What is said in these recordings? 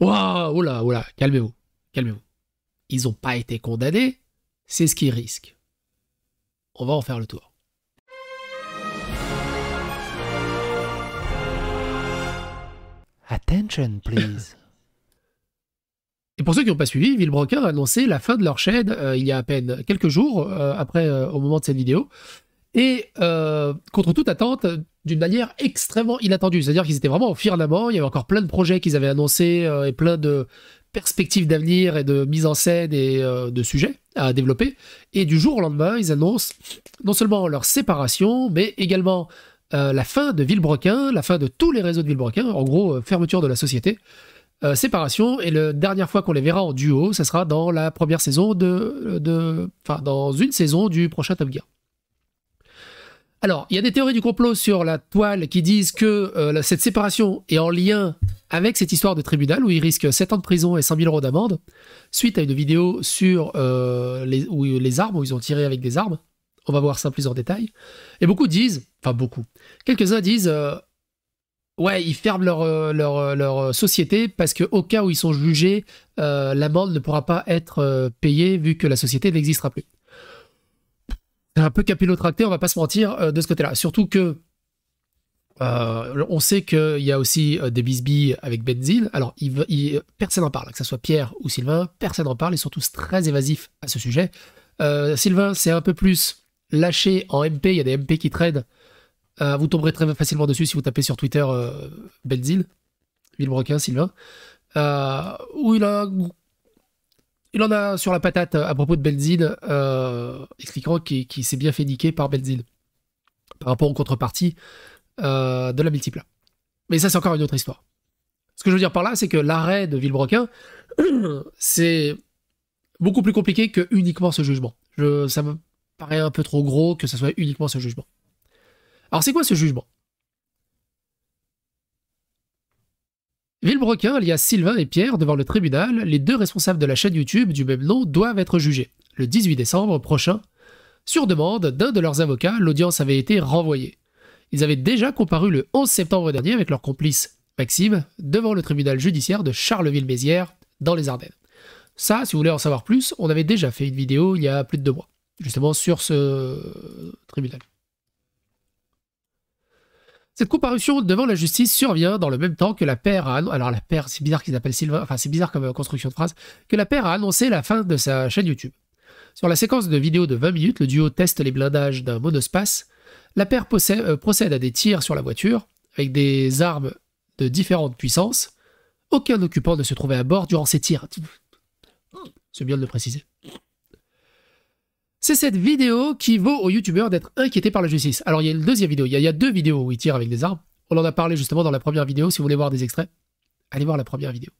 Ouah, oh là, là, calmez-vous, calmez-vous. Ils n'ont pas été condamnés, c'est ce qu'ils risquent. On va en faire le tour. Attention, please. Et pour ceux qui n'ont pas suivi, Villebroquin a annoncé la fin de leur chaîne euh, il y a à peine quelques jours, euh, après, euh, au moment de cette vidéo et euh, contre toute attente, d'une manière extrêmement inattendue. C'est-à-dire qu'ils étaient vraiment en firmament, il y avait encore plein de projets qu'ils avaient annoncés euh, et plein de perspectives d'avenir et de mise en scène et euh, de sujets à développer. Et du jour au lendemain, ils annoncent non seulement leur séparation, mais également la fin de Villebrequin, la fin de tous les réseaux de Villebrequin, en gros, fermeture de la société. séparation et la dernière fois qu'on les verra en duo, ce sera dans la première saison de, de, enfin dans une saison du prochain Top Gear. Alors, il y a des théories du complot sur la toile qui disent que euh, cette séparation est en lien avec cette histoire de tribunal où ils risquent 7 ans de prison et 100 000 euros d'amende suite à une vidéo sur euh, les, où, les armes, où ils ont tiré avec des armes. On va voir ça plus en détail. Et beaucoup disent, enfin beaucoup, quelques-uns disent, euh, ouais, ils ferment leur, leur, leur société parce qu'au cas où ils sont jugés, l'amende ne pourra pas être payée vu que la société n'existera plus un peu capillotracté, on va pas se mentir euh, de ce côté-là. Surtout que euh, on sait qu'il y a aussi euh, des bisbis avec Benzil. Alors, il, il, personne en parle, que ce soit Pierre ou Sylvain, personne n'en parle. Ils sont tous très évasifs à ce sujet. Sylvain, c'est un peu plus lâché en MP. Il y a des MP qui trade. vous tomberez très facilement dessus si vous tapez sur Twitter Benzil, Villebrequin, Sylvain. où il a un il en a sur la patate euh, à propos de Benzine, expliquant qu'il s'est bien fait niquer par Belzin. par rapport aux contreparties euh, de la multipla. Mais ça, c'est encore une autre histoire. Ce que je veux dire par là, c'est que l'arrêt de Villebroquin, c'est beaucoup plus compliqué que uniquement ce jugement. ça me paraît un peu trop gros que ce soit uniquement ce jugement. Alors, c'est quoi ce jugement Villebrequin, alias Sylvain et Pierre, devant le tribunal, les deux responsables de la chaîne YouTube du même nom doivent être jugés, le 18 décembre prochain. Sur demande d'un de leurs avocats, l'audience avait été renvoyée. Ils avaient déjà comparu le 11 septembre dernier avec leur complice, Maxime, devant le tribunal judiciaire de Charleville-Mézières, dans les Ardennes. Ça, si vous voulez en savoir plus, on avait déjà fait une vidéo il y a plus de deux mois, justement sur ce tribunal. Cette comparution devant la justice survient dans le même temps que la paire a alors la paire c'est bizarre qu'ils appellent enfin c'est bizarre comme euh, construction de phrase que la paire a annoncé la fin de sa chaîne YouTube. Sur la séquence de vidéos de 20 minutes, le duo teste les blindages d'un monospace. La paire euh, procède à des tirs sur la voiture avec des armes de différentes puissances. Aucun occupant ne se trouvait à bord durant ces tirs. C'est bien de le préciser. C'est cette vidéo qui vaut aux youtubeurs d'être inquiétés par la justice. Alors il y a une deuxième vidéo, il y, a, deux vidéos où ils tirent avec des armes. On en a parlé justement dans la première vidéo, si vous voulez voir des extraits, allez voir la première vidéo.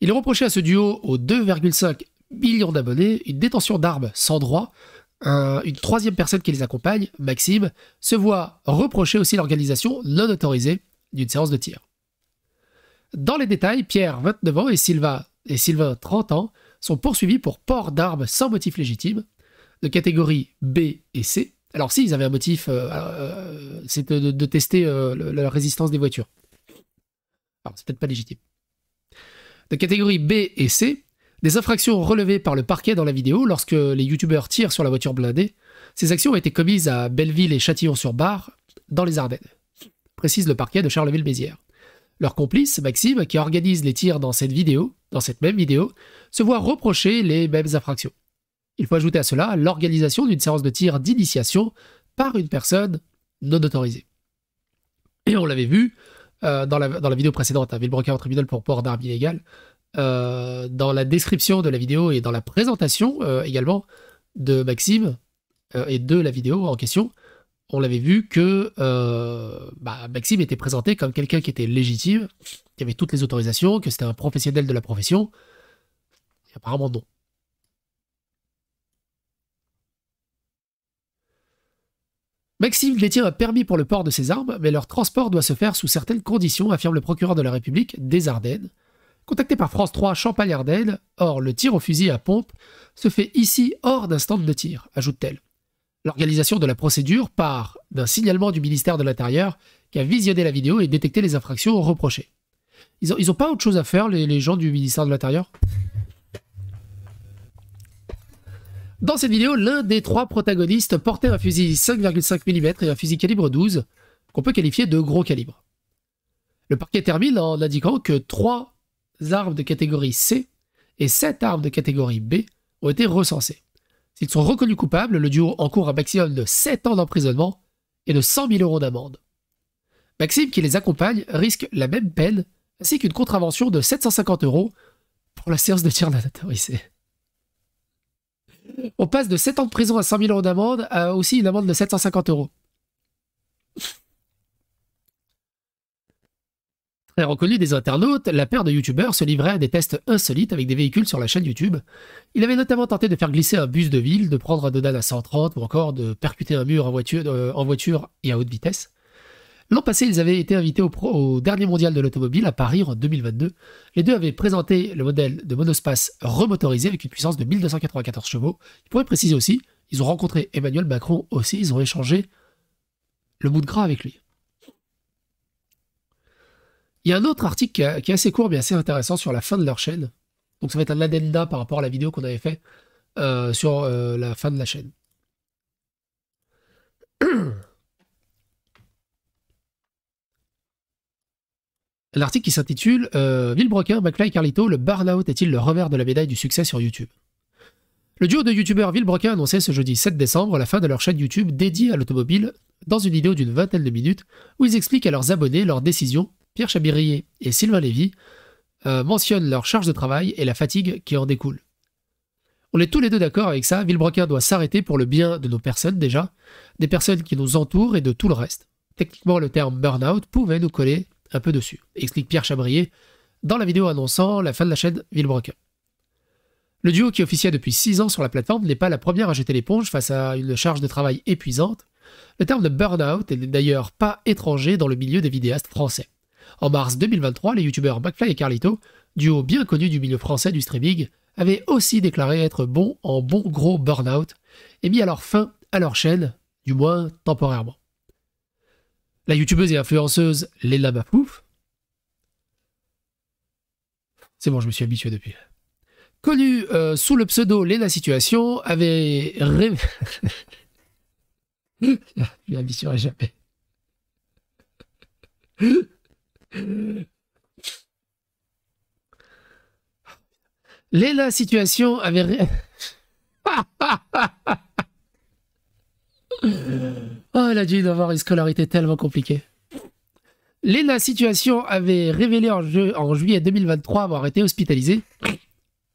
Il reproché à ce duo aux 2,5 millions d'abonnés une détention d'armes sans droit. une troisième personne qui les accompagne, Maxime, se voit reprocher aussi l'organisation non autorisée d'une séance de tir. Dans les détails, Pierre, 29 ans, et, Sylvain, et Sylvain, 30 ans, sont poursuivis pour port d'armes sans motif légitime, de catégorie B et C. Alors si, ils avaient un motif, euh, euh, c'est de, tester euh, la résistance des voitures. Alors, c'est peut-être pas légitime. De catégorie B et C, des infractions relevées par le parquet dans la vidéo lorsque les youtubeurs tirent sur la voiture blindée. Ces actions ont été commises à Belleville et Châtillon-sur-Barre, dans les Ardennes, précise le parquet de Charleville-Mézières. Leur complice, Maxime, qui organise les tirs dans cette vidéo, dans cette même vidéo, se voit reprocher les mêmes infractions. Il faut ajouter à cela l'organisation d'une séance de tir d'initiation par une personne non autorisée. Et on l'avait vu euh, dans, la, vidéo précédente, à le en tribunal pour port d'armes illégales, euh, dans la description de la vidéo et dans la présentation euh, également de Maxime et de la vidéo en question, on l'avait vu que euh, bah, Maxime était présenté comme quelqu'un qui était légitime, qui avait toutes les autorisations, que c'était un professionnel de la profession. apparemment non. Maxime détient un permis pour le port de ses armes, mais leur transport doit se faire sous certaines conditions, affirme le procureur de la République des Ardennes. Contacté par France 3 Champagne-Ardennes, or le tir au fusil à pompe se fait ici hors d'un stand de tir, ajoute-t-elle l'organisation de la procédure part d'un signalement du ministère de l'Intérieur qui a visionné la vidéo et détecté les infractions reprochées. Ils n'ont ont pas autre chose à faire, les gens du ministère de l'Intérieur Dans cette vidéo, l'un des trois protagonistes portait un fusil 5,5 mm et un fusil calibre 12, qu'on peut qualifier de gros calibre. Le parquet termine en indiquant que trois armes de catégorie C et sept armes de catégorie B ont été recensées. S'ils sont reconnus coupables, le duo encourt un maximum de 7 ans d'emprisonnement et de 100 000 euros d'amende. Maxime, qui les accompagne, risque la même peine, ainsi qu'une contravention de 750 euros pour la séance de tir ici. On passe de 7 ans de prison à 100 000 euros d'amende à aussi une amende de 750 euros. Reconnus reconnu des internautes, la paire de youtubeurs se livrait à des tests insolites avec des véhicules sur la chaîne YouTube. Il avait notamment tenté de faire glisser un bus de ville, de prendre un dodan à 130 ou encore de percuter un mur en voiture, euh, en voiture et à haute vitesse. L'an passé, ils avaient été invités au, dernier mondial de l'automobile à Paris en 2022. Les deux avaient présenté le modèle de monospace remotorisé avec une puissance de 1294 chevaux. Il pourrait préciser aussi, ils ont rencontré Emmanuel Macron aussi, ils ont échangé le bout de gras avec lui. Il y a un autre article qui, est assez court mais assez intéressant sur la fin de leur chaîne. Donc ça va être un addenda par rapport à la vidéo qu'on avait fait euh, sur euh, la fin de la chaîne. L'article qui s'intitule euh, Villebroquin, McFly et Carlito, le burnout est-il le revers de la médaille du succès sur YouTube Le duo de youtubeurs Villebroquin annonçait ce jeudi 7 décembre la fin de leur chaîne YouTube dédiée à l'automobile dans une vidéo d'une vingtaine de minutes où ils expliquent à leurs abonnés leurs décisions Pierre Chabrier et Sylvain Lévy euh, mentionnent leur charge de travail et la fatigue qui en découle. On est tous les deux d'accord avec ça, Villebrequin doit s'arrêter pour le bien de nos personnes déjà, des personnes qui nous entourent et de tout le reste. Techniquement, le terme burn-out pouvait nous coller un peu dessus, explique Pierre Chabrier dans la vidéo annonçant la fin de la chaîne Villebrequin. Le duo qui officiait depuis 6 ans sur la plateforme n'est pas la première à jeter l'éponge face à une charge de travail épuisante. Le terme de burn-out est d'ailleurs pas étranger dans le milieu des vidéastes français. En mars 2023, les youtubeurs McFly et Carlito, duo bien connu du milieu français du streaming, avaient aussi déclaré être bons en bon gros burn-out et mis alors fin à leur chaîne, du moins temporairement. La youtubeuse et influenceuse Léla Bafouf. C'est bon, je me suis habitué depuis. Connue euh, sous le pseudo Léla Situation, avait rêvé. je m'y jamais. Mmh. Les situation avait oh, ah, elle a dû avoir une scolarité tellement compliquée. Lena Situation avait révélé en, juillet 2023 avoir été hospitalisée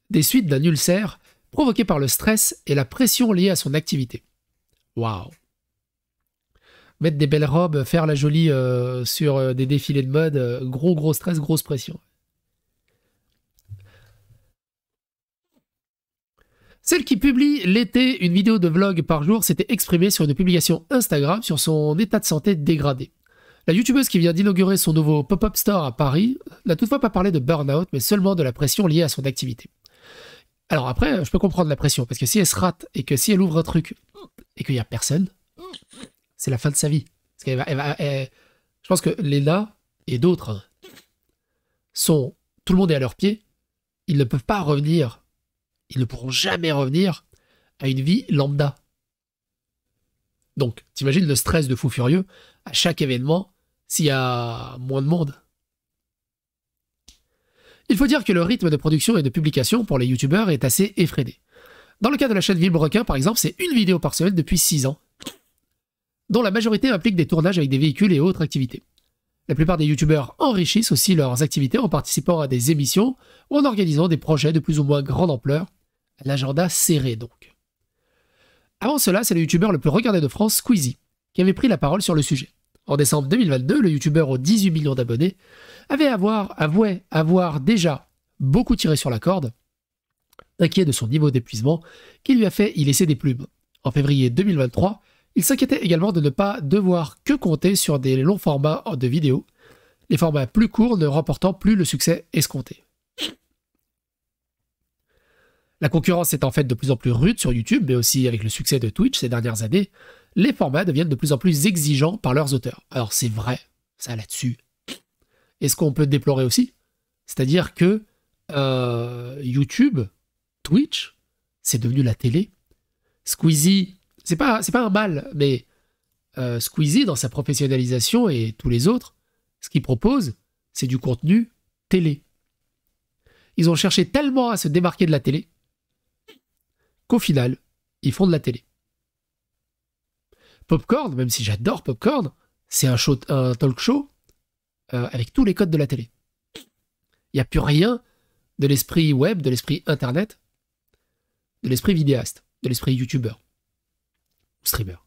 des suites d'un ulcère provoqué par le stress et la pression liée à son activité. Waouh mettre des belles robes, faire la jolie euh, sur euh, des défilés de mode, euh, gros gros stress, grosse pression. Celle qui publie l'été une vidéo de vlog par jour s'était exprimée sur une publication Instagram sur son état de santé dégradé. La youtubeuse qui vient d'inaugurer son nouveau pop-up store à Paris n'a toutefois pas parlé de burn-out, mais seulement de la pression liée à son activité. Alors après, je peux comprendre la pression, parce que si elle se rate et que si elle ouvre un truc et qu'il n'y a personne, c'est la fin de sa vie. je pense que Léna et d'autres sont. Tout le monde est à leurs pieds. Ils ne peuvent pas revenir. Ils ne pourront jamais revenir à une vie lambda. Donc, t'imagines le stress de fou furieux à chaque événement s'il y a moins de monde. Il faut dire que le rythme de production et de publication pour les youtubeurs est assez effréné. Dans le cas de la chaîne Villebrequin, par exemple, c'est une vidéo par semaine depuis 6 ans dont la majorité implique des tournages avec des véhicules et autres activités. La plupart des youtubeurs enrichissent aussi leurs activités en participant à des émissions ou en organisant des projets de plus ou moins grande ampleur, l'agenda serré donc. Avant cela, c'est le youtubeur le plus regardé de France, Squeezie, qui avait pris la parole sur le sujet. En décembre 2022, le youtubeur aux 18 millions d'abonnés avait avoué avoir déjà beaucoup tiré sur la corde, inquiet de son niveau d'épuisement qui lui a fait y laisser des plumes. En février 2023, il s'inquiétait également de ne pas devoir que compter sur des longs formats de vidéos, les formats plus courts ne remportant plus le succès escompté. La concurrence est en fait de plus en plus rude sur YouTube, mais aussi avec le succès de Twitch ces dernières années, les formats deviennent de plus en plus exigeants par leurs auteurs. Alors c'est vrai, ça là-dessus. est ce qu'on peut déplorer aussi, c'est-à-dire que euh, YouTube, Twitch, c'est devenu la télé. Squeezie c'est pas, c'est pas un mal, mais euh, Squeezie, dans sa professionnalisation et tous les autres, ce qu'il propose, c'est du contenu télé. Ils ont cherché tellement à se démarquer de la télé qu'au final, ils font de la télé. Popcorn, même si j'adore Popcorn, c'est un, un talk show euh, avec tous les codes de la télé. Il n'y a plus rien de l'esprit web, de l'esprit internet, de l'esprit vidéaste, de l'esprit youtubeur streamer.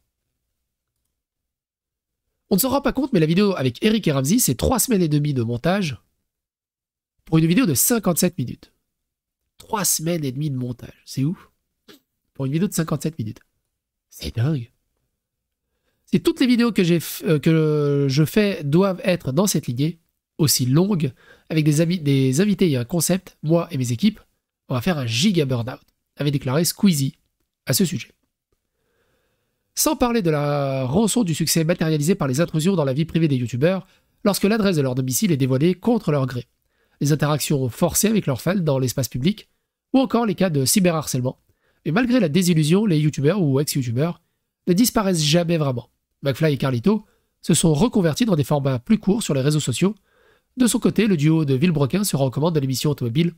On ne s'en rend pas compte, mais la vidéo avec Eric et Ramsey, c'est trois semaines et demie de montage pour une vidéo de 57 minutes. Trois semaines et demie de montage, c'est ouf. Pour une vidéo de 57 minutes. C'est dingue. Si toutes les vidéos euh, que, je fais doivent être dans cette lignée, aussi longue, avec des, des, invités et un concept, moi et mes équipes, on va faire un giga burn avait déclaré Squeezie à ce sujet. Sans parler de la rançon du succès matérialisé par les intrusions dans la vie privée des youtubeurs lorsque l'adresse de leur domicile est dévoilée contre leur gré, les interactions forcées avec leurs fans dans l'espace public, ou encore les cas de cyberharcèlement. Et malgré la désillusion, les youtubeurs ou ex-youtubeurs ne disparaissent jamais vraiment. McFly et Carlito se sont reconvertis dans des formats plus courts sur les réseaux sociaux. De son côté, le duo de Villebrequin se recommande de l'émission automobile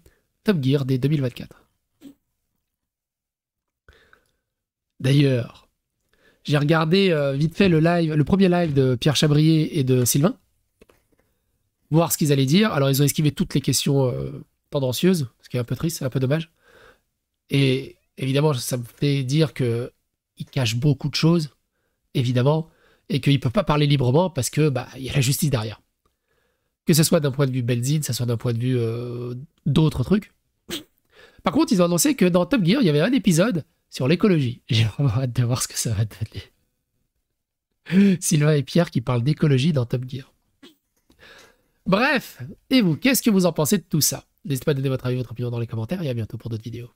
Top Gear dès 2024. D'ailleurs, j'ai regardé euh, vite fait le live, le premier live de Pierre Chabrier et de Sylvain, voir ce qu'ils allaient dire. Alors ils ont esquivé toutes les questions euh, tendancieuses, ce qui est un peu triste, un peu dommage. Et évidemment, ça me fait dire que cachent beaucoup de choses, évidemment, et ne peuvent pas parler librement parce que bah, il y a la justice derrière. Que ce soit d'un point de vue Belzine, que ce soit d'un point de vue euh, d'autres trucs. Par contre, ils ont annoncé que dans Top Gear, il y avait un épisode sur l'écologie. J'ai vraiment hâte de voir ce que ça va donner. Sylvain et Pierre qui parlent d'écologie dans Top Gear. Bref, et vous, qu'est-ce que vous en pensez de tout ça N'hésitez pas à donner votre avis, votre opinion dans les commentaires et à bientôt pour d'autres vidéos.